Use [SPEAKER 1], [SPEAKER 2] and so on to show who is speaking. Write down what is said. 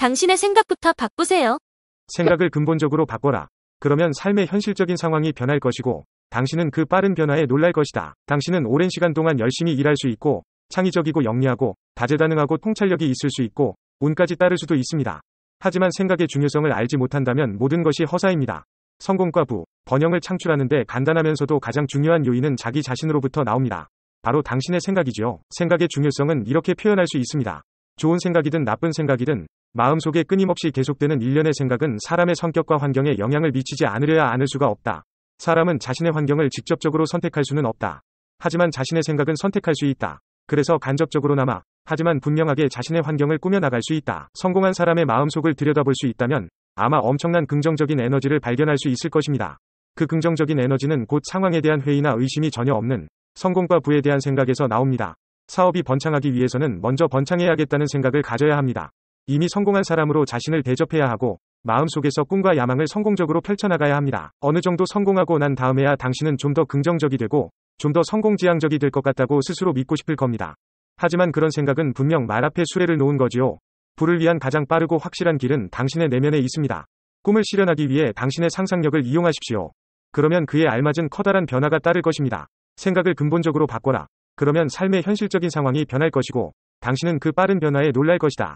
[SPEAKER 1] 당신의 생각부터 바꾸세요. 생각을 근본적으로 바꿔라. 그러면 삶의 현실적인 상황이 변할 것이고 당신은 그 빠른 변화에 놀랄 것이다. 당신은 오랜 시간 동안 열심히 일할 수 있고 창의적이고 영리하고 다재다능하고 통찰력이 있을 수 있고 운까지 따를 수도 있습니다. 하지만 생각의 중요성을 알지 못한다면 모든 것이 허사입니다. 성공과 부, 번영을 창출하는데 간단하면서도 가장 중요한 요인은 자기 자신으로부터 나옵니다. 바로 당신의 생각이지요. 생각의 중요성은 이렇게 표현할 수 있습니다. 좋은 생각이든 나쁜 생각이든 마음속에 끊임없이 계속되는 일련의 생각은 사람의 성격과 환경에 영향을 미치지 않으려야 않을 수가 없다. 사람은 자신의 환경을 직접적으로 선택할 수는 없다. 하지만 자신의 생각은 선택할 수 있다. 그래서 간접적으로나마 하지만 분명하게 자신의 환경을 꾸며나갈 수 있다. 성공한 사람의 마음속을 들여다볼 수 있다면 아마 엄청난 긍정적인 에너지를 발견할 수 있을 것입니다. 그 긍정적인 에너지는 곧 상황에 대한 회의나 의심이 전혀 없는 성공과 부에 대한 생각에서 나옵니다. 사업이 번창하기 위해서는 먼저 번창해야겠다는 생각을 가져야 합니다. 이미 성공한 사람으로 자신을 대접해야 하고 마음속에서 꿈과 야망을 성공적으로 펼쳐나가야 합니다. 어느 정도 성공하고 난 다음에야 당신은 좀 더 긍정적이 되고 좀 더 성공지향적이 될 것 같다고 스스로 믿고 싶을 겁니다. 하지만 그런 생각은 분명 말 앞에 수레를 놓은 거지요. 불을 위한 가장 빠르고 확실한 길은 당신의 내면에 있습니다. 꿈을 실현하기 위해 당신의 상상력을 이용하십시오. 그러면 그에 알맞은 커다란 변화가 따를 것입니다. 생각을 근본적으로 바꿔라. 그러면 삶의 현실적인 상황이 변할 것이고 당신은 그 빠른 변화에 놀랄 것이다.